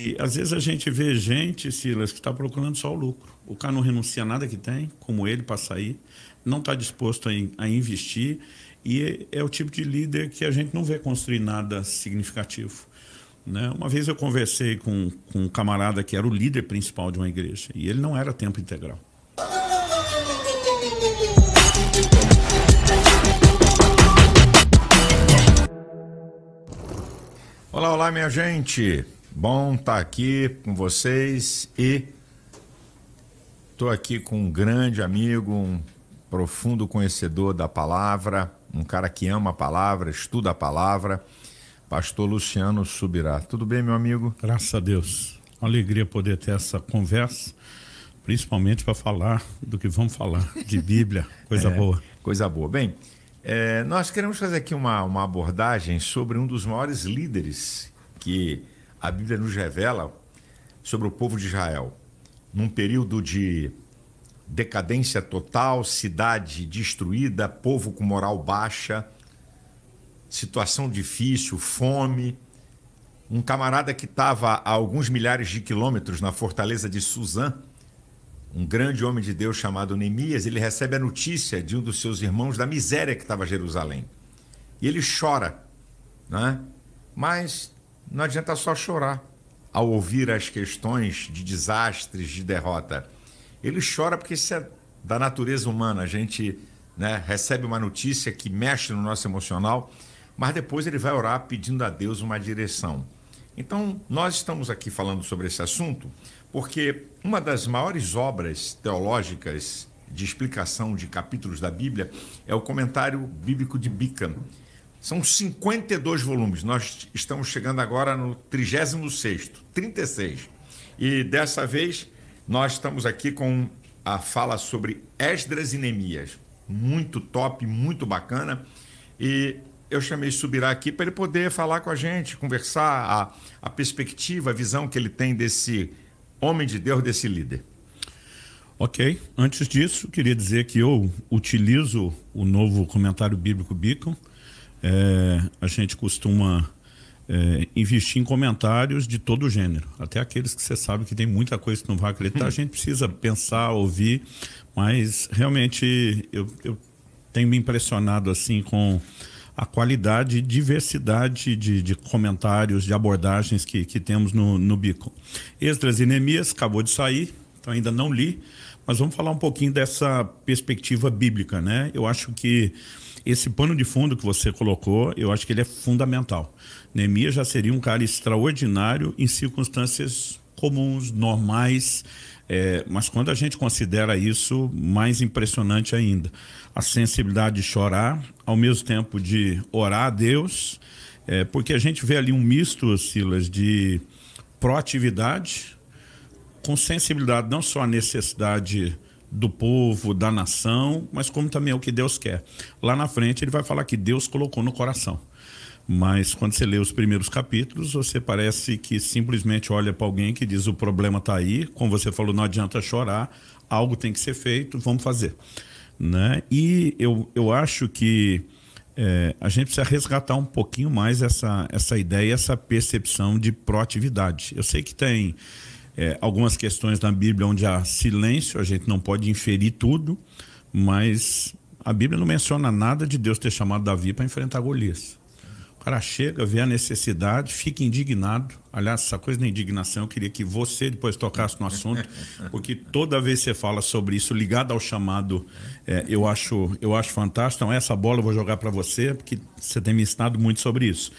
E às vezes a gente vê gente, Silas, que está procurando só o lucro. O cara não renuncia a nada que tem, como ele, para sair, não está disposto a, a, investir, e é, é, o tipo de líder que a gente não vê construir nada significativo. Né? Uma vez eu conversei com, com um camarada que era o líder principal de uma igreja, e ele não era tempo integral. Olá, olá, minha gente! Bom estar tá aqui com vocês e estou aqui com um grande amigo, um profundo conhecedor da palavra, um cara que ama a palavra, estuda a palavra, pastor Luciano Subirá. Tudo bem, meu amigo? Graças a Deus. Uma alegria poder ter essa conversa, principalmente para falar do que vamos falar de Bíblia. Coisa é, boa. Coisa boa. Bem, é, nós queremos fazer aqui uma, uma abordagem sobre um dos maiores líderes que a Bíblia nos revela sobre o povo de Israel. Num período de decadência total, cidade destruída, povo com moral baixa, situação difícil, fome. Um camarada que estava a alguns milhares de quilômetros na fortaleza de Suzã, um grande homem de Deus chamado Neemias, ele recebe a notícia de um dos seus irmãos da miséria que estava Jerusalém. E ele chora, né? Mas não adianta só chorar ao ouvir as questões de desastres, de derrota. Ele chora porque isso é da natureza humana. A gente né, recebe uma notícia que mexe no nosso emocional, mas depois ele vai orar pedindo a Deus uma direção. Então, nós estamos aqui falando sobre esse assunto porque uma das maiores obras teológicas de explicação de capítulos da Bíblia é o comentário bíblico de Bickham, são 52 volumes. Nós estamos chegando agora no 36, 36. E dessa vez nós estamos aqui com a fala sobre Esdras e Neemias. Muito top, muito bacana. E eu chamei Subirá aqui para ele poder falar com a gente, conversar a, a perspectiva, a visão que ele tem desse homem de Deus, desse líder. Ok. Antes disso, queria dizer que eu utilizo o novo comentário bíblico Beacon é, a gente costuma é, investir em comentários de todo gênero, até aqueles que você sabe que tem muita coisa que não vai acreditar. A gente precisa pensar, ouvir, mas realmente eu, eu tenho me impressionado assim com a qualidade e diversidade de, de, comentários, de abordagens que, que temos no, no Bico. extras e Neemias acabou de sair, então ainda não li, mas vamos falar um pouquinho dessa perspectiva bíblica, né? Eu acho que esse pano de fundo que você colocou, eu acho que ele é fundamental. Neemias já seria um cara extraordinário em circunstâncias comuns, normais, é, mas quando a gente considera isso, mais impressionante ainda. A sensibilidade de chorar, ao mesmo tempo de orar a Deus, é, porque a gente vê ali um misto, Silas, de proatividade com sensibilidade não só à necessidade do povo, da nação, mas como também é o que Deus quer. Lá na frente ele vai falar que Deus colocou no coração. Mas quando você lê os primeiros capítulos, você parece que simplesmente olha para alguém que diz o problema está aí, como você falou, não adianta chorar, algo tem que ser feito, vamos fazer. Né? E eu, eu acho que é, a gente precisa resgatar um pouquinho mais essa, essa ideia, essa percepção de proatividade. Eu sei que tem é, algumas questões na Bíblia onde há silêncio, a gente não pode inferir tudo, mas a Bíblia não menciona nada de Deus ter chamado Davi para enfrentar Golias. O cara chega, vê a necessidade, fica indignado. Aliás, essa coisa da indignação, eu queria que você depois tocasse no assunto, porque toda vez que você fala sobre isso, ligado ao chamado, é, eu, acho, eu acho fantástico. Então, essa bola eu vou jogar para você, porque você tem me ensinado muito sobre isso.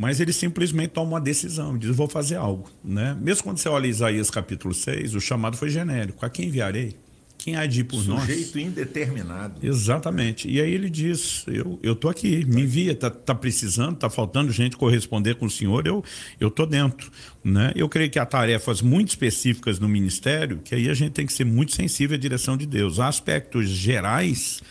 Mas ele simplesmente toma uma decisão, diz: vou fazer algo. Né? Mesmo quando você olha Isaías capítulo 6, o chamado foi genérico: a quem enviarei? Quem há de ir por Sujeito nós? Sujeito indeterminado. Exatamente. E aí ele diz: eu estou aqui, me envia, está tá precisando, está faltando gente corresponder com o senhor, eu estou dentro. Né? Eu creio que há tarefas muito específicas no ministério, que aí a gente tem que ser muito sensível à direção de Deus. Há aspectos gerais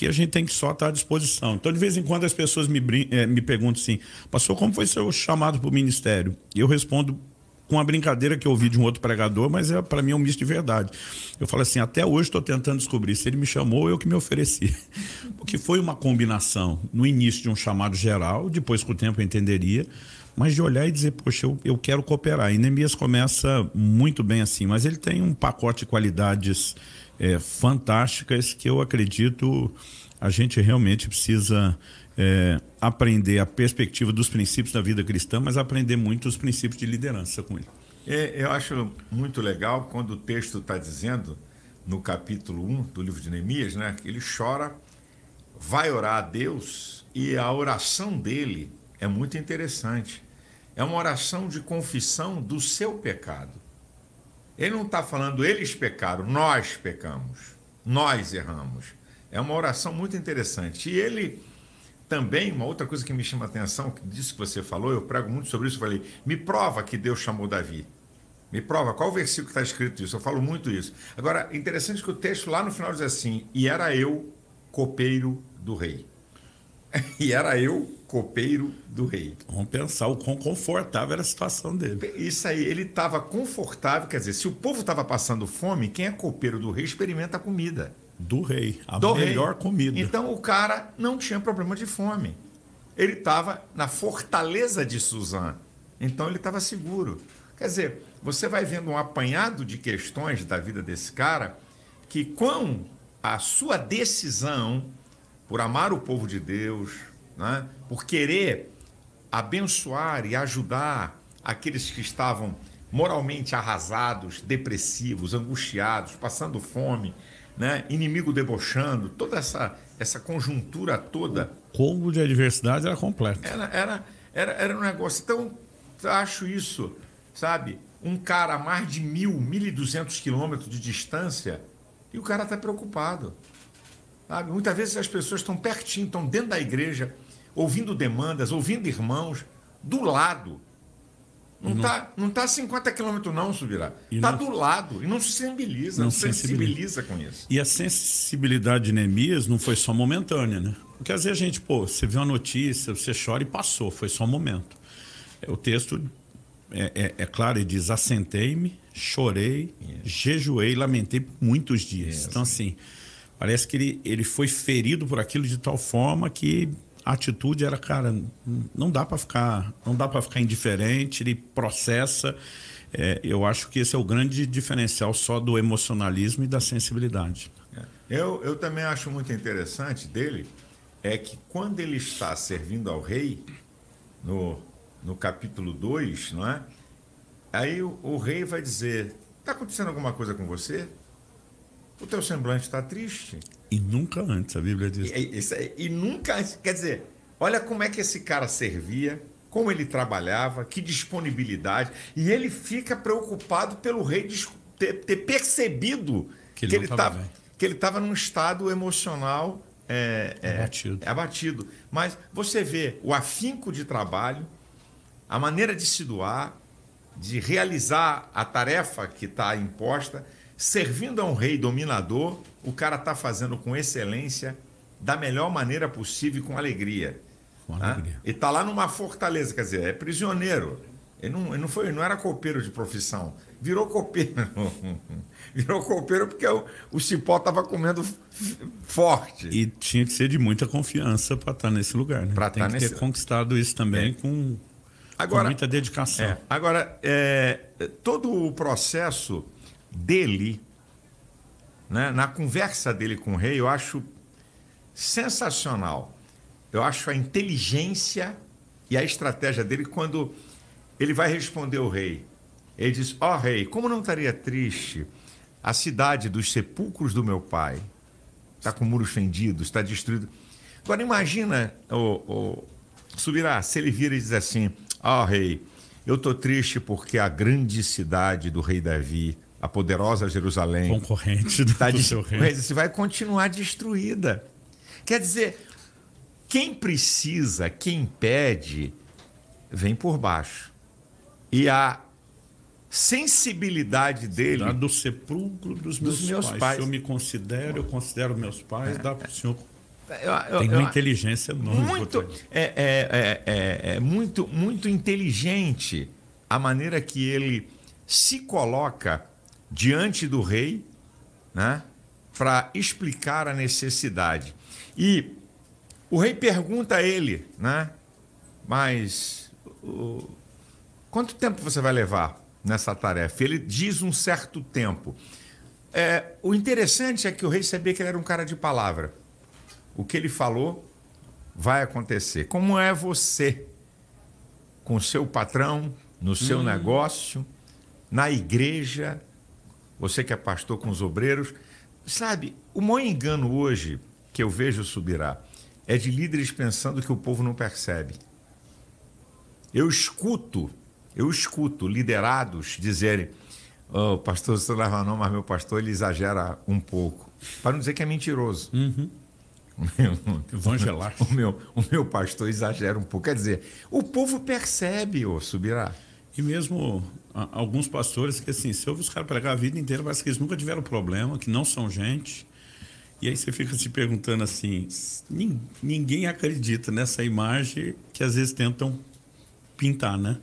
que a gente tem que só estar à disposição. Então, de vez em quando, as pessoas me, eh, me perguntam assim, pastor, como foi seu chamado para o ministério? E eu respondo com a brincadeira que eu ouvi de um outro pregador, mas é para mim é um misto de verdade. Eu falo assim, até hoje estou tentando descobrir se ele me chamou ou eu que me ofereci, porque foi uma combinação no início de um chamado geral, depois com o tempo eu entenderia, mas de olhar e dizer, poxa, eu, eu quero cooperar. E Neemias começa muito bem assim, mas ele tem um pacote de qualidades é, fantásticas que eu acredito a gente realmente precisa é, aprender a perspectiva dos princípios da vida cristã, mas aprender muito os princípios de liderança com ele. É, eu acho muito legal quando o texto está dizendo, no capítulo 1 do livro de Neemias, né, que ele chora, vai orar a Deus e a oração dele é muito interessante. É uma oração de confissão do seu pecado. Ele não está falando eles pecaram, nós pecamos, nós erramos. É uma oração muito interessante. E ele também, uma outra coisa que me chama a atenção, disso que você falou, eu prego muito sobre isso, eu falei, me prova que Deus chamou Davi. Me prova, qual versículo está escrito isso? Eu falo muito isso. Agora, interessante que o texto lá no final diz assim: E era eu copeiro do rei. e era eu copeiro do rei. Vamos pensar o quão confortável era a situação dele. Isso aí, ele estava confortável, quer dizer, se o povo estava passando fome, quem é copeiro do rei experimenta a comida. Do rei, a do melhor rei. comida. Então o cara não tinha problema de fome. Ele estava na fortaleza de Suzã. Então ele estava seguro. Quer dizer, você vai vendo um apanhado de questões da vida desse cara que com a sua decisão por amar o povo de Deus, né? por querer abençoar e ajudar aqueles que estavam moralmente arrasados, depressivos, angustiados, passando fome, né? inimigo debochando, toda essa, essa conjuntura toda. O combo de adversidade era completo. Era, era, era, era um negócio. Então, acho isso, sabe? Um cara a mais de mil, mil e duzentos quilômetros de distância e o cara está preocupado. Sabe? Muitas vezes as pessoas estão pertinho, estão dentro da igreja, ouvindo demandas, ouvindo irmãos, do lado. Não está não, não tá 50 tá quilômetros, não, Subirá. Está do lado. E não se sensibiliza, não, se sensibiliza. com isso. E a sensibilidade de Neemias não foi só momentânea, né? Porque às vezes a gente, pô, você vê uma notícia, você chora e passou, foi só um momento. É, o texto é, é, é claro, ele diz: assentei-me, chorei, yes. jejuei, lamentei por muitos dias. Yes. Então, assim Parece que ele, ele foi ferido por aquilo de tal forma que a atitude era, cara, não dá para ficar, não dá para ficar indiferente, ele processa. É, eu acho que esse é o grande diferencial só do emocionalismo e da sensibilidade. É. Eu, eu também acho muito interessante dele é que quando ele está servindo ao rei, no, no capítulo 2, não é? Aí o, o rei vai dizer: Está acontecendo alguma coisa com você? o teu semblante está triste. E nunca antes, a Bíblia diz. E, é, e nunca antes. Quer dizer, olha como é que esse cara servia, como ele trabalhava, que disponibilidade. E ele fica preocupado pelo rei ter, ter percebido que ele estava que ele estava num estado emocional é, é, abatido. abatido. Mas você vê o afinco de trabalho, a maneira de se doar, de realizar a tarefa que está imposta servindo a um rei dominador, o cara está fazendo com excelência, da melhor maneira possível e com alegria. Com alegria. E está lá numa fortaleza, quer dizer, é prisioneiro. Ele não, ele não, foi, não era copeiro de profissão. Virou copeiro. Virou copeiro porque o, o cipó estava comendo forte. E tinha que ser de muita confiança para estar tá nesse lugar. Né? Para tá estar nesse... ter conquistado isso também é. com, agora, com muita dedicação. É, agora, é, todo o processo dele, né, na conversa dele com o rei, eu acho sensacional. Eu acho a inteligência e a estratégia dele quando ele vai responder o rei. Ele diz: Ó oh, rei, como não estaria triste a cidade dos sepulcros do meu pai? Está com muros fendidos, está destruído. Agora imagina, o, Subirá, se ele vira e diz assim: Ó oh, rei, eu estou triste porque a grande cidade do rei Davi a poderosa Jerusalém. Concorrente do, tá do seu reino. Você vai continuar destruída. Quer dizer, quem precisa, quem pede, vem por baixo. E a sensibilidade dele. Dá do sepulcro dos, dos meus, pais. pais. Se eu me considero, eu considero meus pais, é. dá para o senhor. Eu, eu, Tem uma eu, inteligência enorme. Muito, é é, é, é, é muito, muito inteligente a maneira que ele se coloca diante do rei, né, para explicar a necessidade. E o rei pergunta a ele, né, mas o, quanto tempo você vai levar nessa tarefa? Ele diz um certo tempo. É, o interessante é que o rei sabia que ele era um cara de palavra. O que ele falou vai acontecer. Como é você com seu patrão, no seu hum. negócio, na igreja, você que é pastor com os obreiros. Sabe, o maior engano hoje que eu vejo subirá é de líderes pensando que o povo não percebe. Eu escuto, eu escuto liderados dizerem: oh, pastor Sandra não, mas meu pastor ele exagera um pouco. Para não dizer que é mentiroso. Uhum. O meu, Evangelar. O meu, o meu pastor exagera um pouco. Quer dizer, o povo percebe, ô Subirá. E mesmo a, alguns pastores que, assim, se eu os caras pregar a vida inteira, parece que eles nunca tiveram problema, que não são gente. E aí você fica se perguntando assim: ninguém acredita nessa imagem que às vezes tentam pintar, né?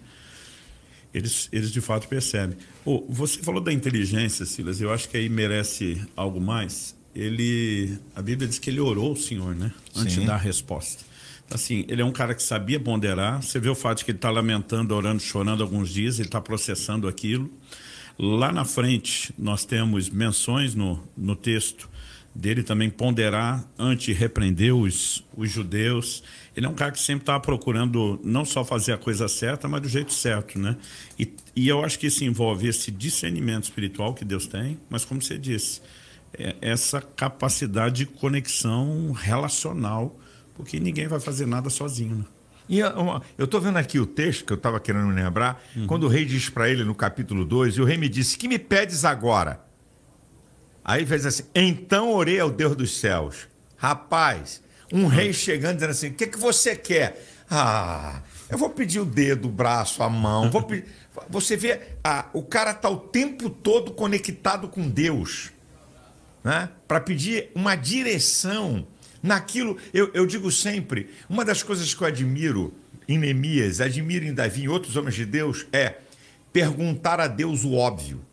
Eles, eles de fato percebem. Oh, você falou da inteligência, Silas, eu acho que aí merece algo mais. Ele, a Bíblia diz que ele orou o Senhor, né? Antes Sim. da resposta assim, ele é um cara que sabia ponderar. Você vê o fato de que ele está lamentando, orando, chorando alguns dias, ele está processando aquilo. Lá na frente, nós temos menções no, no texto dele também ponderar ante repreender os, os judeus. Ele é um cara que sempre estava tá procurando não só fazer a coisa certa, mas do jeito certo, né? E, e eu acho que isso envolve esse discernimento espiritual que Deus tem, mas como você disse, é essa capacidade de conexão relacional porque ninguém vai fazer nada sozinho. Né? E eu estou vendo aqui o texto que eu estava querendo me lembrar, uhum. quando o rei diz para ele no capítulo 2, e o rei me disse: Que me pedes agora? Aí fez assim: Então orei ao Deus dos céus. Rapaz, um uhum. rei chegando dizendo assim: O que, que você quer? Ah, eu vou pedir o dedo, o braço, a mão. Vou pedir... Você vê, ah, o cara está o tempo todo conectado com Deus né? para pedir uma direção Naquilo, eu, eu digo sempre, uma das coisas que eu admiro em Neemias, admiro em Davi e outros homens de Deus, é perguntar a Deus o óbvio.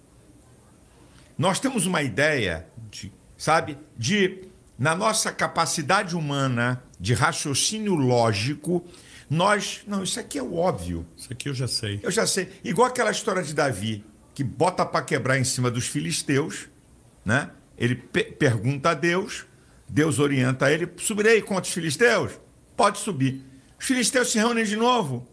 Nós temos uma ideia, de, sabe, de, na nossa capacidade humana de raciocínio lógico, nós. Não, isso aqui é o óbvio. Isso aqui eu já sei. Eu já sei. Igual aquela história de Davi, que bota para quebrar em cima dos filisteus, né? Ele pe pergunta a Deus, Deus orienta ele: subirei contra os filisteus? Pode subir. Os filisteus se reúnem de novo?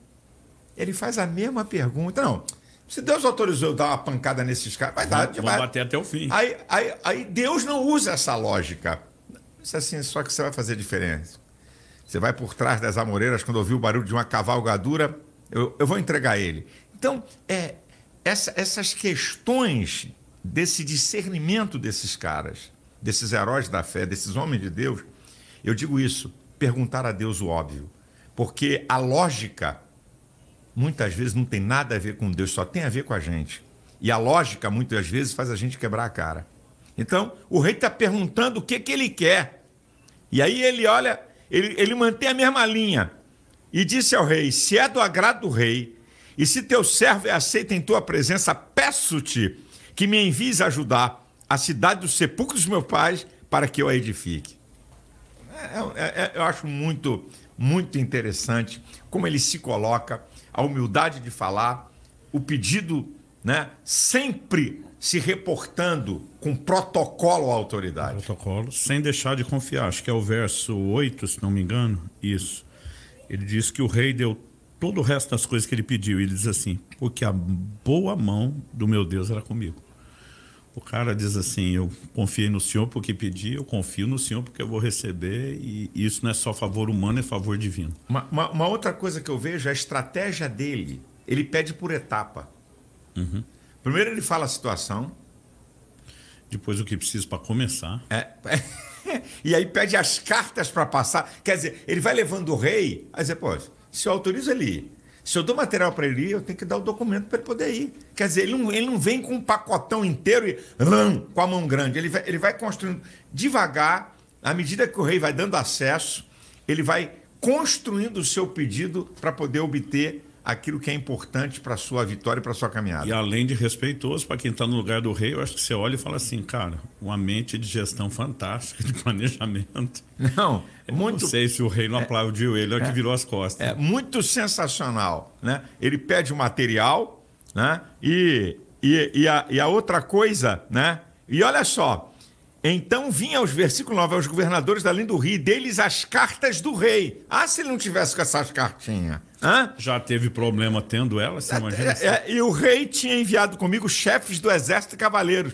Ele faz a mesma pergunta. Não, se Deus autorizou eu dar uma pancada nesses caras, vai dar. Vai bater até o fim. Aí, aí, aí Deus não usa essa lógica. Isso assim, só que você vai fazer diferença. Você vai por trás das amoreiras, quando ouviu o barulho de uma cavalgadura, eu, eu vou entregar ele. Então, é, essa, essas questões desse discernimento desses caras desses heróis da fé, desses homens de Deus, eu digo isso: perguntar a Deus o óbvio. Porque a lógica muitas vezes não tem nada a ver com Deus, só tem a ver com a gente. E a lógica muitas vezes faz a gente quebrar a cara. Então, o rei está perguntando o que, que ele quer. E aí ele olha, ele, ele mantém a mesma linha. E disse ao rei: Se é do agrado do rei, e se teu servo é aceito em tua presença, peço-te que me envies ajudar a cidade dos sepulcros dos meus pais para que eu a edifique. É, é, é, eu acho muito, muito interessante como ele se coloca, a humildade de falar, o pedido, né, sempre se reportando com protocolo à autoridade. Protocolo, sem deixar de confiar. Acho que é o verso 8, se não me engano. Isso. Ele diz que o rei deu todo o resto das coisas que ele pediu. Ele diz assim: porque a boa mão do meu Deus era comigo o cara diz assim: Eu confiei no Senhor porque pedi, eu confio no Senhor porque eu vou receber, e isso não é só favor humano, é favor divino. Uma, uma, uma outra coisa que eu vejo é a estratégia dele. Ele pede por etapa. Uhum. Primeiro ele fala a situação. Depois o que precisa para começar. É. e aí pede as cartas para passar. Quer dizer, ele vai levando o rei, aí você pode, se autoriza ali. Se eu dou material para ele ir, eu tenho que dar o documento para ele poder ir. Quer dizer, ele não, ele não vem com um pacotão inteiro e ram, com a mão grande. Ele vai, ele vai construindo devagar, à medida que o rei vai dando acesso, ele vai construindo o seu pedido para poder obter aquilo que é importante para a sua vitória e para a sua caminhada. E além de respeitoso, para quem está no lugar do rei, eu acho que você olha e fala assim, cara, uma mente de gestão fantástica, de planejamento. Não, eu muito... Não sei se o rei não é, aplaudiu ele, é que virou as costas. É muito sensacional, né? Ele pede o material, né? E, e, e, a, e a outra coisa, né? E olha só, então vinha aos versículo 9, aos governadores da linha do rio, deles as cartas do rei. Ah, se ele não tivesse com essas cartinhas. Hã? Já teve problema tendo elas, você é, imagina? É, é, e o rei tinha enviado comigo chefes do exército e cavaleiros.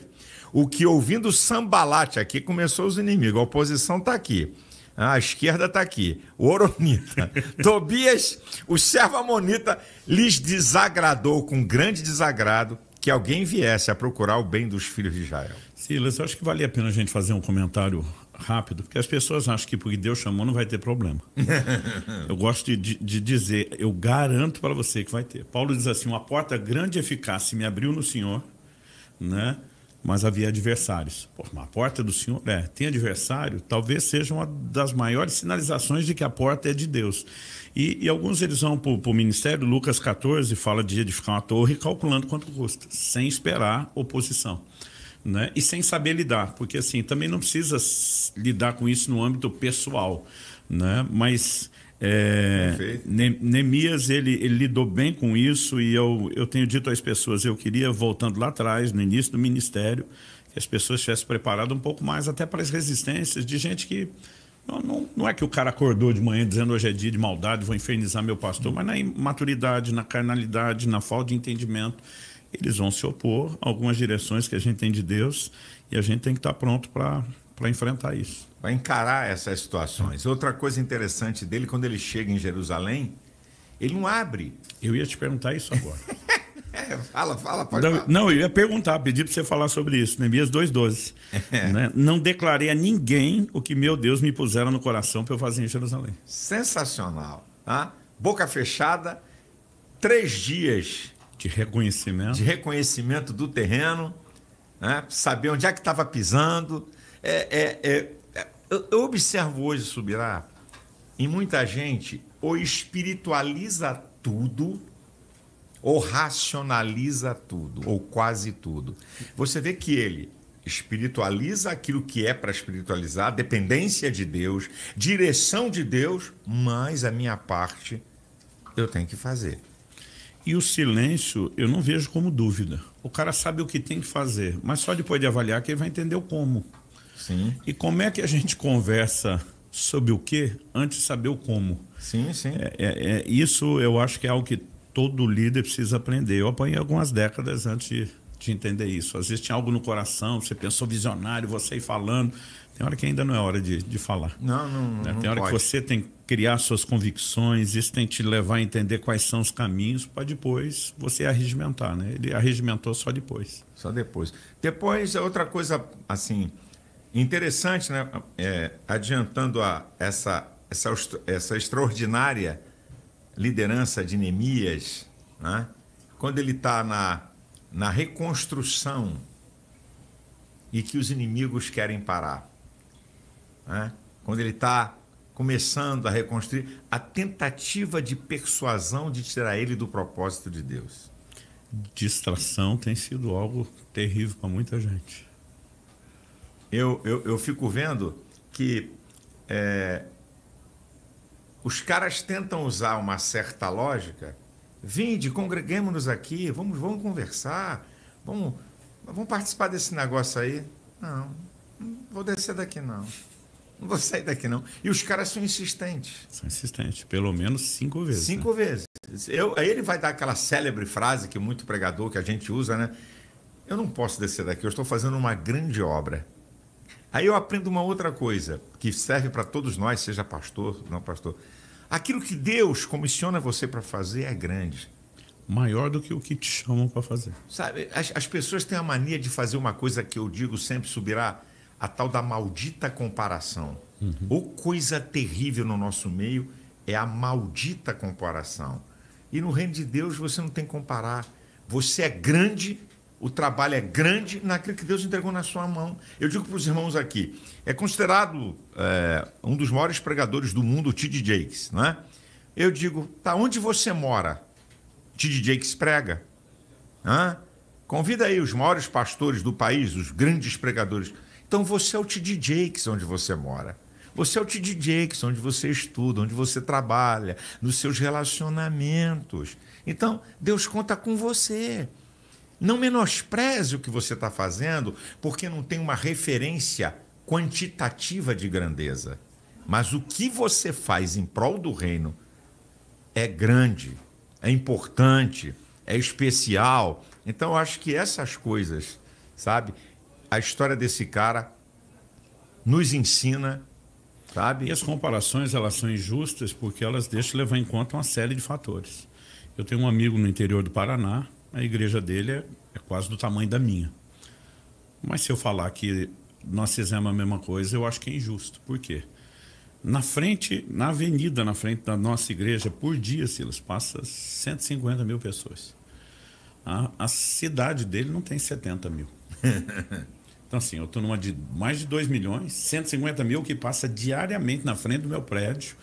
O que, ouvindo sambalate aqui, começou os inimigos. A oposição está aqui. Ah, a esquerda está aqui. O Oronita. Tobias, o servo Amonita, lhes desagradou com grande desagrado que alguém viesse a procurar o bem dos filhos de Israel. Silas, eu acho que vale a pena a gente fazer um comentário rápido, porque as pessoas acham que porque Deus chamou não vai ter problema. eu gosto de, de, de dizer, eu garanto para você que vai ter. Paulo diz assim: uma porta grande e eficaz se me abriu no Senhor, né? mas havia adversários. Pô, uma porta do Senhor é, tem adversário, talvez seja uma das maiores sinalizações de que a porta é de Deus. E, e alguns eles vão para o ministério, Lucas 14 fala de edificar uma torre calculando quanto custa, sem esperar oposição né? E sem saber lidar, porque assim, também não precisa lidar com isso no âmbito pessoal, né? Mas é, Neemias ele, ele, lidou bem com isso e eu, eu tenho dito às pessoas, eu queria voltando lá atrás, no início do ministério, que as pessoas tivessem preparado um pouco mais até para as resistências de gente que não, não, não, é que o cara acordou de manhã dizendo hoje é dia de maldade, vou infernizar meu pastor, mas na imaturidade, na carnalidade, na falta de entendimento eles vão se opor a algumas direções que a gente tem de Deus e a gente tem que estar pronto para enfrentar isso. Para encarar essas situações. Outra coisa interessante dele, quando ele chega em Jerusalém, ele não abre. Eu ia te perguntar isso agora. É, fala, fala, pode não, falar. Não, eu ia perguntar, pedir para você falar sobre isso, Neemias 2,12. É. Né? Não declarei a ninguém o que meu Deus me pusera no coração para eu fazer em Jerusalém. Sensacional. Tá? Boca fechada, três dias de reconhecimento. De reconhecimento do terreno, né? saber onde é que estava pisando. É, é, é, é eu observo hoje, Subirá, em muita gente, ou espiritualiza tudo, ou racionaliza tudo, ou quase tudo. Você vê que ele espiritualiza aquilo que é para espiritualizar, dependência de Deus, direção de Deus, mas a minha parte eu tenho que fazer. E o silêncio eu não vejo como dúvida. O cara sabe o que tem que fazer, mas só depois de avaliar que ele vai entender o como. Sim. E como é que a gente conversa sobre o que antes de saber o como? Sim, sim. É, é, é, isso eu acho que é algo que todo líder precisa aprender. Eu apanhei algumas décadas antes de, de entender isso. Às vezes tinha algo no coração, você pensou visionário, você ir falando. Tem hora que ainda não é hora de, de falar. Não, não, né? Tem não hora pode. que você tem que criar suas convicções, isso tem que te levar a entender quais são os caminhos para depois você arregimentar, né? Ele arregimentou só depois. Só depois. Depois, outra coisa, assim, interessante, né? É, adiantando a, essa, essa, essa extraordinária liderança de Neemias, né? quando ele está na, na reconstrução e que os inimigos querem parar né? quando ele está começando a reconstruir, a tentativa de persuasão de tirar ele do propósito de Deus. Distração tem sido algo terrível para muita gente. Eu, eu, eu fico vendo que é, os caras tentam usar uma certa lógica. Vinde, congreguemos-nos aqui, vamos, vamos conversar, vamos, vamos participar desse negócio aí. Não, não vou descer daqui não. Não vou sair daqui, não. E os caras são insistentes. São insistentes, pelo menos cinco vezes. Né? Cinco né? vezes. Eu, aí ele vai dar aquela célebre frase que muito pregador que a gente usa, né? Eu não posso descer daqui, eu estou fazendo uma grande obra. Aí eu aprendo uma outra coisa que serve para todos nós, seja pastor, não pastor. Aquilo que Deus comissiona você para fazer é grande. Maior do que o que te chamam para fazer. Sabe, as, as pessoas têm a mania de fazer uma coisa que eu digo sempre subirá a tal da maldita comparação. Uhum. coisa terrível no nosso meio é a maldita comparação. E no reino de Deus você não tem que comparar. Você é grande, o trabalho é grande naquilo que Deus entregou na sua mão. Eu digo para os irmãos aqui, é considerado é, um dos maiores pregadores do mundo, o T.D. Jakes, né? Eu digo, tá onde você mora? T.D. Jakes prega. Hã? Convida aí os maiores pastores do país, os grandes pregadores. Então você é o TD Jakes onde você mora. Você é o TD Jakes onde você estuda, onde você trabalha, nos seus relacionamentos. Então, Deus conta com você. Não menospreze o que você está fazendo, porque não tem uma referência quantitativa de grandeza. Mas o que você faz em prol do reino é grande, é importante, é especial. Então, eu acho que essas coisas, sabe? a história desse cara nos ensina, sabe? E as comparações elas são injustas porque elas deixam levar em conta uma série de fatores. Eu tenho um amigo no interior do Paraná, a igreja dele é, é quase do tamanho da minha. Mas se eu falar que nós fizemos a mesma coisa, eu acho que é injusto. Por quê? Na frente, na avenida, na frente da nossa igreja, por dia, Silas, passa 150 mil pessoas. A, a cidade dele não tem 70 mil. Então, assim, eu estou numa de mais de 2 milhões, 150 mil que passa diariamente na frente do meu prédio.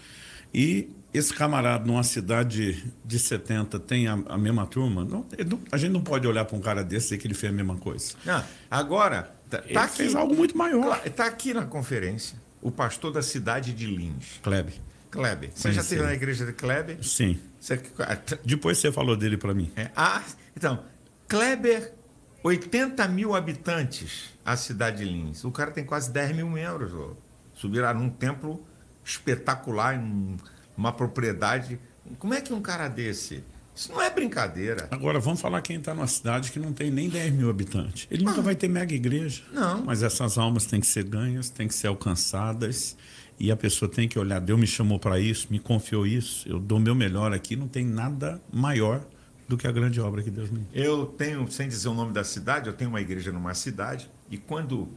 E esse camarada numa cidade de 70 tem a, a mesma turma? Não, não, a gente não pode olhar para um cara desse e dizer que ele fez a mesma coisa. Ah, agora, tá, tá ele tá aqui, fez algo muito maior. Está aqui na conferência o pastor da cidade de Lins. Kleber. Kleber. Você sim, já esteve na igreja de Kleber? Sim. Você... Ah, tá. Depois você falou dele para mim. É, ah, então, Kleber 80 mil habitantes a cidade de Lins. O cara tem quase 10 mil membros. Ó. Subiram num templo espetacular, em uma propriedade. Como é que um cara desse? Isso não é brincadeira. Agora, vamos falar quem está numa cidade que não tem nem 10 mil habitantes. Ele nunca ah, vai ter mega igreja. Não. Mas essas almas têm que ser ganhas, têm que ser alcançadas. E a pessoa tem que olhar, Deus me chamou para isso, me confiou isso, eu dou meu melhor aqui, não tem nada maior do que a grande obra que Deus me deu. Eu tenho, sem dizer o nome da cidade, eu tenho uma igreja numa cidade e quando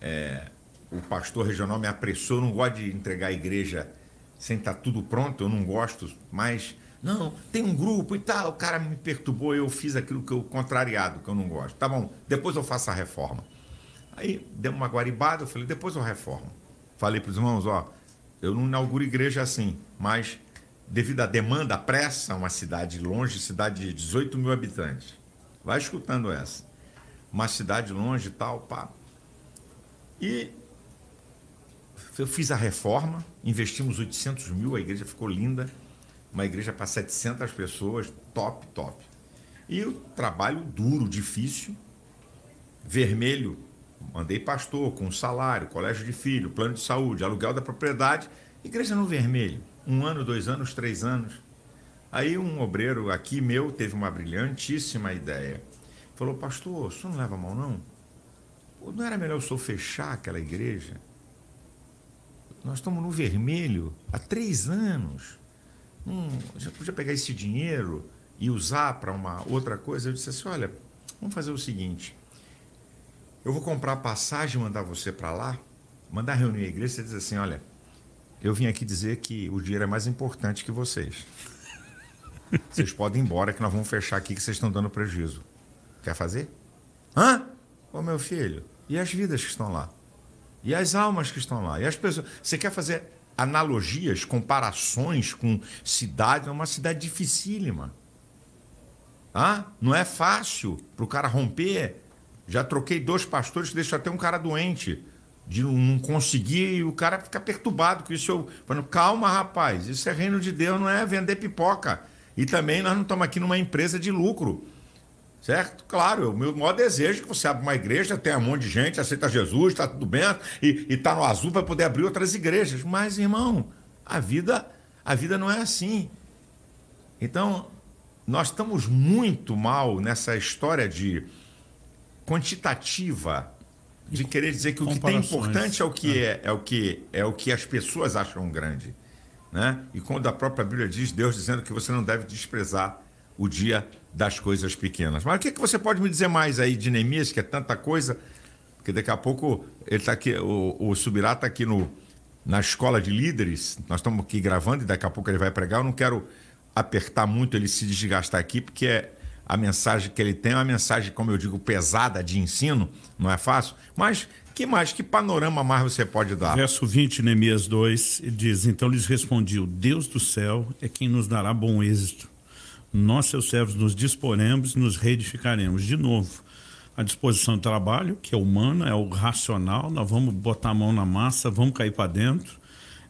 é, o pastor regional me apressou, eu não gosto de entregar a igreja sem estar tá tudo pronto, eu não gosto, mas não, tem um grupo e tal, o cara me perturbou, eu fiz aquilo que eu contrariado, que eu não gosto. Tá bom, depois eu faço a reforma. Aí deu uma guaribada, eu falei, depois eu reformo. Falei para os irmãos, ó, eu não inauguro igreja assim, mas devido à demanda, à pressa, uma cidade longe, cidade de 18 mil habitantes. Vai escutando essa. Uma cidade longe e tal, pá. E eu fiz a reforma, investimos 800 mil, a igreja ficou linda. Uma igreja para 700 pessoas, top, top. E o trabalho duro, difícil, vermelho, mandei pastor com salário, colégio de filho, plano de saúde, aluguel da propriedade, igreja no vermelho um ano, dois anos, três anos. Aí um obreiro aqui meu teve uma brilhantíssima ideia. Falou, pastor, o senhor não leva mal não? Pô, não era melhor o senhor fechar aquela igreja? Nós estamos no vermelho há três anos. Hum, já podia pegar esse dinheiro e usar para uma outra coisa? Eu disse assim, olha, vamos fazer o seguinte. Eu vou comprar passagem, mandar você para lá, mandar reunir a igreja, e diz assim, olha, eu vim aqui dizer que o dinheiro é mais importante que vocês. Vocês podem ir embora que nós vamos fechar aqui que vocês estão dando prejuízo. Quer fazer? Hã? Ô meu filho, e as vidas que estão lá? E as almas que estão lá? E as pessoas. Você quer fazer analogias, comparações com cidades? É uma cidade dificílima. Ah, não é fácil para o cara romper. Já troquei dois pastores, deixa até um cara doente de não conseguir e o cara fica perturbado com isso. Eu falando, calma, rapaz, isso é reino de Deus, não é vender pipoca. E também nós não estamos aqui numa empresa de lucro. Certo? Claro, o meu maior desejo é que você abra uma igreja, tenha um monte de gente, aceita Jesus, está tudo bem, e está no azul para poder abrir outras igrejas. Mas, irmão, a vida, a vida não é assim. Então, nós estamos muito mal nessa história de quantitativa de querer dizer que o que tem importante é o que ah. é, é o que é o que as pessoas acham grande, né? E quando a própria Bíblia diz Deus dizendo que você não deve desprezar o dia das coisas pequenas. Mas o que, é que você pode me dizer mais aí de Neemias, que é tanta coisa? Porque daqui a pouco ele tá aqui, o, o Subirá está aqui no, na escola de líderes. Nós estamos aqui gravando e daqui a pouco ele vai pregar. Eu não quero apertar muito ele se desgastar aqui, porque é, a mensagem que ele tem é uma mensagem, como eu digo, pesada de ensino, não é fácil, mas que mais, que panorama mais você pode dar? Verso 20, Neemias 2, diz: Então lhes respondi: O Deus do céu é quem nos dará bom êxito. Nós, seus servos, nos disporemos e nos reedificaremos. De novo, a disposição do trabalho, que é humana, é o racional, nós vamos botar a mão na massa, vamos cair para dentro.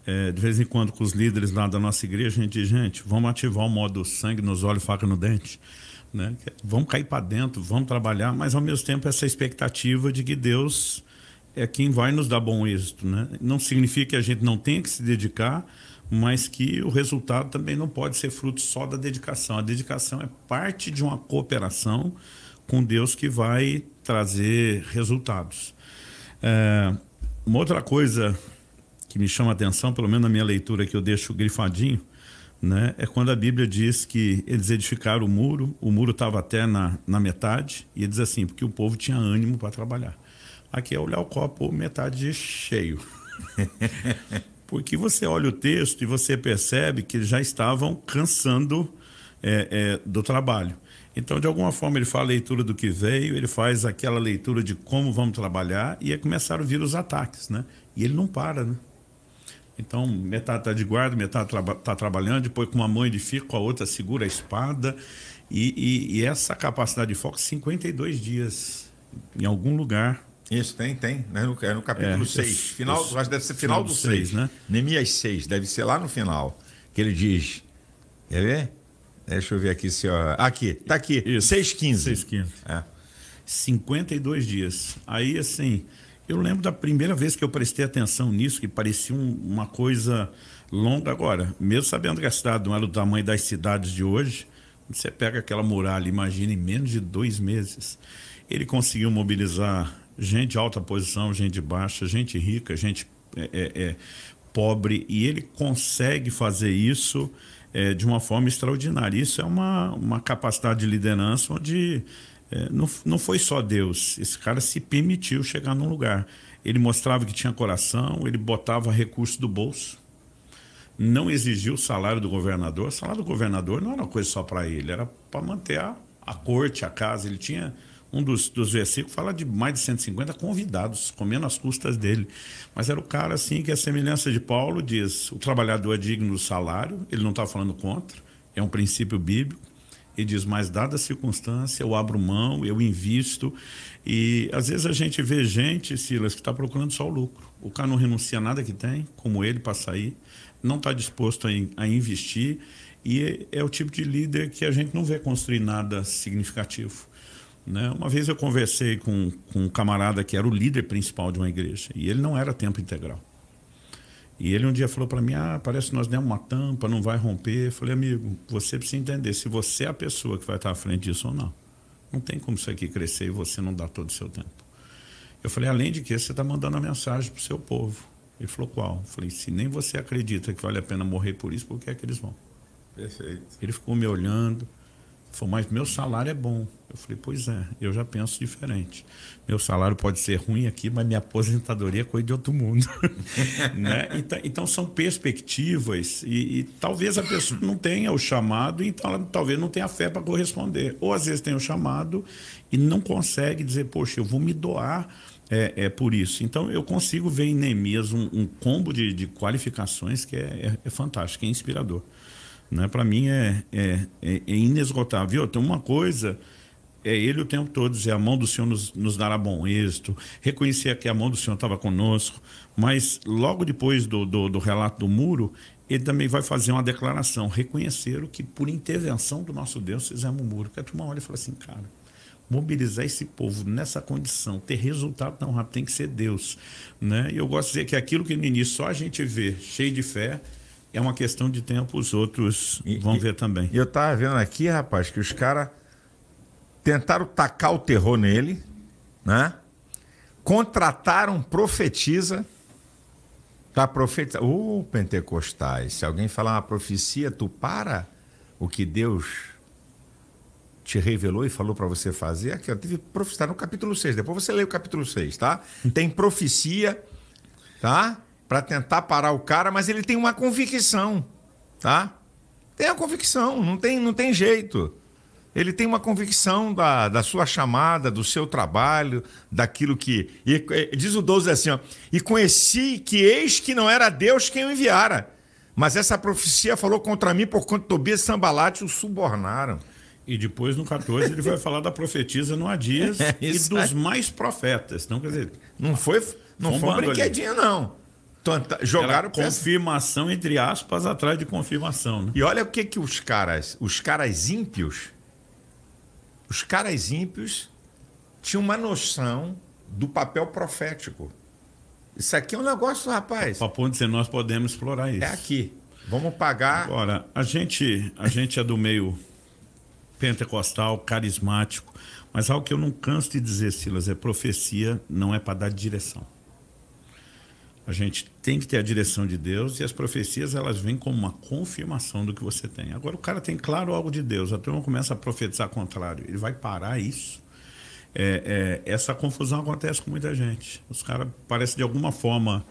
É, de vez em quando, com os líderes lá da nossa igreja, a gente diz: gente, vamos ativar o modo sangue nos olhos, faca no dente né? É, vamos cair para dentro, vamos trabalhar, mas ao mesmo tempo essa expectativa de que Deus é quem vai nos dar bom êxito. Né? Não significa que a gente não tenha que se dedicar, mas que o resultado também não pode ser fruto só da dedicação. A dedicação é parte de uma cooperação com Deus que vai trazer resultados. É, uma outra coisa que me chama a atenção, pelo menos na minha leitura que eu deixo grifadinho, né, é quando a Bíblia diz que eles edificaram o muro, o muro estava até na, na metade, e diz assim, porque o povo tinha ânimo para trabalhar. Aqui é olhar o copo metade cheio. porque você olha o texto e você percebe que eles já estavam cansando é, é, do trabalho. Então, de alguma forma, ele faz a leitura do que veio, ele faz aquela leitura de como vamos trabalhar, e aí começaram a vir os ataques, né? E ele não para, né? Então, metade está de guarda, metade está trabalhando, depois com uma mão ele fica, com a outra segura a espada. E, e, e, essa capacidade de foco, 52 dias em algum lugar. Isso, tem, tem. Né? No, é no capítulo 6. É, final, acho que deve ser final, final do 6, né? Neemias 6, deve ser lá no final, que ele diz. Quer ver? Deixa eu ver aqui se. Ó, aqui, tá aqui. 6,15. 6,15. É. 52 dias. Aí, assim, eu lembro da primeira vez que eu prestei atenção nisso, que parecia um, uma coisa longa agora. Mesmo sabendo que a cidade não era do tamanho das cidades de hoje, você pega aquela muralha, imagina, em menos de dois meses, ele conseguiu mobilizar gente de alta posição, gente baixa, gente rica, gente é, é, é, pobre, e ele consegue fazer isso é, de uma forma extraordinária. Isso é uma, uma capacidade de liderança onde é, não, não foi só Deus. Esse cara se permitiu chegar num lugar. Ele mostrava que tinha coração, ele botava recurso do bolso. Não exigiu o salário do governador. O salário do governador não era uma coisa só para ele, era para manter a, a corte, a casa. Ele tinha um dos, dos versículos fala de mais de 150 convidados, comendo as custas dele. Mas era o cara, assim, que a semelhança de Paulo diz: o trabalhador é digno do salário, ele não está falando contra, é um princípio bíblico e diz, mas dada a circunstância, eu abro mão, eu invisto. E às vezes a gente vê gente, Silas, que está procurando só o lucro. O cara não renuncia a nada que tem, como ele, para sair, não está disposto a, a, investir. E é, é o tipo de líder que a gente não vê construir nada significativo. Né? Uma vez eu conversei com, com um camarada que era o líder principal de uma igreja, e ele não era tempo integral. E ele um dia falou para mim: Ah, parece que nós demos uma tampa, não vai romper. Eu falei, amigo, você precisa entender se você é a pessoa que vai estar à frente disso ou não. Não tem como isso aqui crescer e você não dar todo o seu tempo. Eu falei: Além de que, você está mandando a mensagem para o seu povo. Ele falou: Qual? Eu falei: Se nem você acredita que vale a pena morrer por isso, por que é que eles vão? Perfeito. Ele ficou me olhando. Falou, mas meu salário é bom. Eu falei, pois é, eu já penso diferente. Meu salário pode ser ruim aqui, mas minha aposentadoria é coisa de outro mundo. né? então, então, são perspectivas e, e, talvez a pessoa não tenha o chamado, então ela talvez não tenha fé para corresponder. Ou às vezes tem o chamado e não consegue dizer, poxa, eu vou me doar é, é por isso. Então eu consigo ver em Neemias um, um combo de, de, qualificações que é, é, é fantástico, é inspirador. Né? Para mim é, é, é, é inesgotável. Tem uma coisa é ele o tempo todo dizer a mão do Senhor nos, nos dará bom êxito, reconhecer que a mão do Senhor estava conosco, mas logo depois do, do, do, relato do muro, ele também vai fazer uma declaração, reconhecer o que por intervenção do nosso Deus fizemos o um muro. quer a turma olha e fala assim, cara, mobilizar esse povo nessa condição, ter resultado tão rápido, tem que ser Deus. Né? E eu gosto de dizer que aquilo que no início só a gente vê cheio de fé, é uma questão de tempo, os outros e, vão e, ver também. E eu tava vendo aqui, rapaz, que os caras tentaram tacar o terror nele, né? Contrataram profetiza. Tá profeta, ô uh, pentecostais, se alguém falar uma profecia, tu para o que Deus te revelou e falou para você fazer. Aqui, eu tive profecia tá no capítulo 6. Depois você lê o capítulo 6, tá? Tem profecia, tá? para tentar parar o cara, mas ele tem uma convicção, tá? Tem a convicção, não tem, não tem jeito. Ele tem uma convicção da, da sua chamada, do seu trabalho, daquilo que. E, e, diz o 12 assim: ó, e conheci que eis que não era Deus quem o enviara, mas essa profecia falou contra mim por quanto Tobias e Sambalate o subornaram. E depois, no 14, ele vai falar da profetisa no Adias é, e dos mais profetas. Então, quer dizer. Não foi, não foi um ali. não. Tanta, tá, jogaram Era confirmação entre aspas atrás de confirmação, né? E olha o que que os caras, os caras ímpios, os caras ímpios tinham uma noção do papel profético. Isso aqui é um negócio, rapaz. Para tá ponto dizer nós podemos explorar isso? É aqui. Vamos pagar. Agora, a gente, a gente é do meio pentecostal, carismático, mas algo que eu não canso de dizer, Silas, é profecia não é para dar direção. A gente tem que ter a direção de Deus e as profecias elas vêm como uma confirmação do que você tem. Agora o cara tem claro algo de Deus, a turma começa a profetizar contrário, ele vai parar isso. É, é, essa confusão acontece com muita gente. Os caras parecem de alguma forma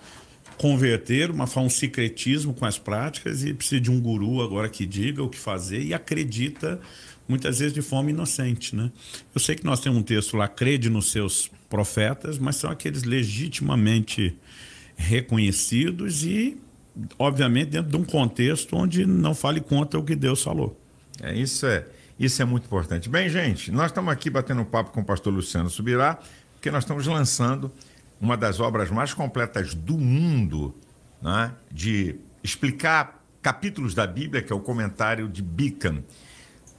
converter, uma, um secretismo com as práticas e precisa de um guru agora que diga o que fazer e acredita muitas vezes de forma inocente, né? Eu sei que nós temos um texto lá, crede nos seus profetas, mas são aqueles legitimamente reconhecidos e, obviamente, dentro de um contexto onde não fale contra o que Deus falou. É isso é. Isso é muito importante. Bem, gente, nós estamos aqui batendo papo com o pastor Luciano Subirá, porque nós estamos lançando uma das obras mais completas do mundo, né, de explicar capítulos da Bíblia, que é o comentário de Beacon.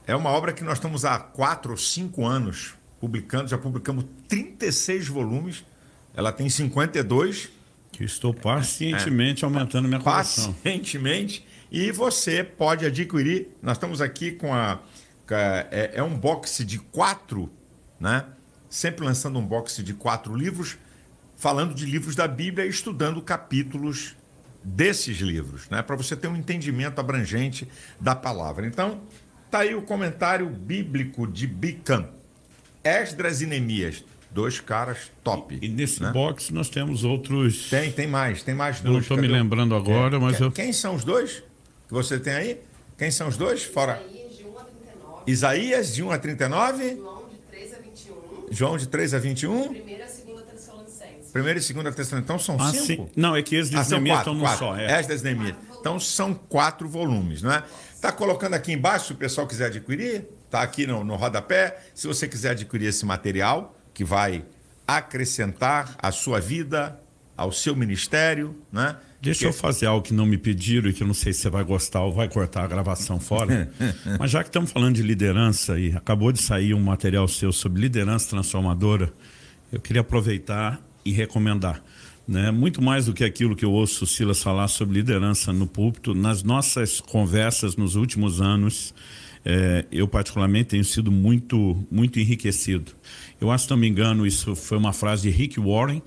É uma obra que nós estamos há quatro ou cinco anos publicando, já publicamos 36 volumes, ela tem 52 que estou pacientemente é, aumentando minha coleção. Pacientemente. E você pode adquirir. Nós estamos aqui com a. É, é um boxe de quatro, né? Sempre lançando um boxe de quatro livros, falando de livros da Bíblia e estudando capítulos desses livros, né? Para você ter um entendimento abrangente da palavra. Então, tá aí o comentário bíblico de Bican. Esdras e Neemias dois caras top. E, e nesse né? box nós temos outros. Tem, tem mais, tem mais dois. não estou me lembrando agora, quem, é, mas quem, eu. Quem são os dois que você tem aí? Quem são os dois? Fora. Isaías de 1 a 39. João de 3 a 21. João de 3 a 21. Primeira, segunda, Tessalonicenses. Primeira e segunda Tessalonicenses. Então são ah, cinco? Sim. Não, é que esses ah, Neemias estão num só. É. Esdras Neemias. Ah, então são quatro volumes, não é? Está colocando aqui embaixo, se o pessoal quiser adquirir, está aqui no, no rodapé. Se você quiser adquirir esse material, que vai acrescentar à sua vida, ao seu ministério, né? Deixa eu fazer algo que não me pediram e que eu não sei se você vai gostar ou vai cortar a gravação fora. Mas já que estamos falando de liderança e acabou de sair um material seu sobre liderança transformadora, eu queria aproveitar e recomendar. Né? Muito mais do que aquilo que eu ouço o Silas falar sobre liderança no púlpito, nas nossas conversas nos últimos anos, é, eu particularmente tenho sido muito, muito enriquecido. Eu acho, se não me engano, isso foi uma frase de Rick Warren.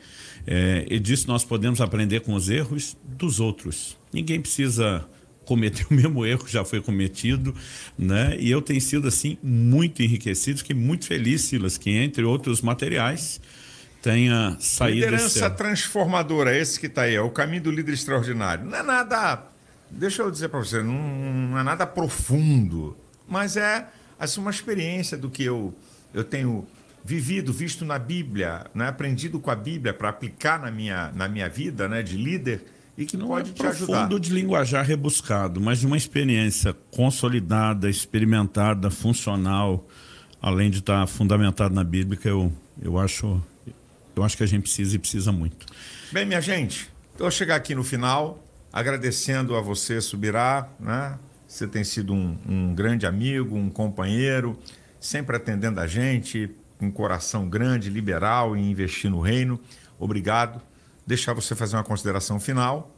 É, ele disse: Nós podemos aprender com os erros dos outros. Ninguém precisa cometer o mesmo erro que já foi cometido, né? E eu tenho sido assim muito enriquecido, fiquei muito feliz, Silas, que entre outros materiais tenha saído. Liderança transformadora, esse que está aí, é o caminho do líder extraordinário. Não é nada, deixa eu dizer para você, não, não é nada profundo mas é assim, uma experiência do que eu, eu tenho vivido, visto na Bíblia, né? aprendido com a Bíblia para aplicar na minha, na minha vida né? de líder e que não é pode é te ajudar. fundo de linguajar rebuscado, mas uma experiência consolidada, experimentada, funcional, além de estar tá fundamentado na Bíblia, eu, eu, acho, eu acho que a gente precisa e precisa muito. Bem, minha gente, eu vou chegar aqui no final, agradecendo a você, Subirá, né? Você tem sido um, um grande amigo, um companheiro, sempre atendendo a gente, com um coração grande, liberal em investir no reino. Obrigado. Deixar você fazer uma consideração final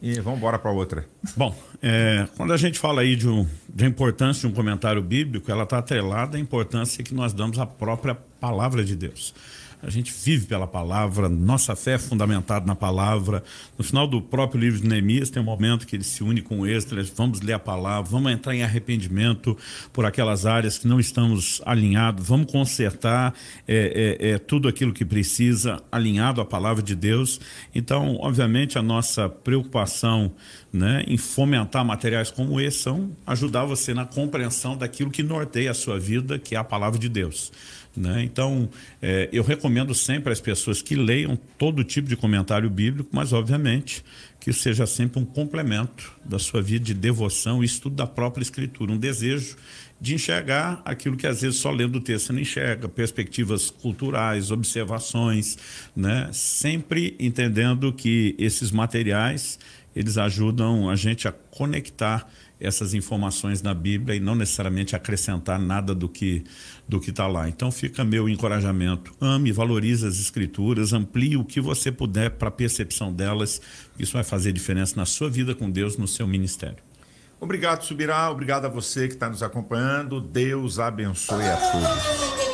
e vamos embora para outra. Bom, é, quando a gente fala aí de, um, de importância de um comentário bíblico, ela está atrelada à importância que nós damos à própria palavra de Deus. A gente vive pela palavra, nossa fé é fundamentada na palavra. No final do próprio livro de Neemias, tem um momento que ele se une com Esdras, vamos ler a palavra, vamos entrar em arrependimento por aquelas áreas que não estamos alinhados, vamos consertar é, é, é, tudo aquilo que precisa alinhado à palavra de Deus. Então, obviamente, a nossa preocupação né, em fomentar materiais como esse são ajudar você na compreensão daquilo que norteia a sua vida, que é a palavra de Deus. Né? Então, é, eu recomendo sempre às pessoas que leiam todo tipo de comentário bíblico, mas, obviamente, que seja sempre um complemento da sua vida de devoção e estudo da própria Escritura, um desejo de enxergar aquilo que às vezes só lendo o texto não enxerga, perspectivas culturais, observações, né? sempre entendendo que esses materiais eles ajudam a gente a conectar essas informações na Bíblia e não necessariamente acrescentar nada do que do que está lá. Então fica meu encorajamento. Ame, valorize as escrituras, amplie o que você puder para a percepção delas. Isso vai fazer diferença na sua vida com Deus, no seu ministério. Obrigado, Subirá. Obrigado a você que está nos acompanhando. Deus abençoe a todos.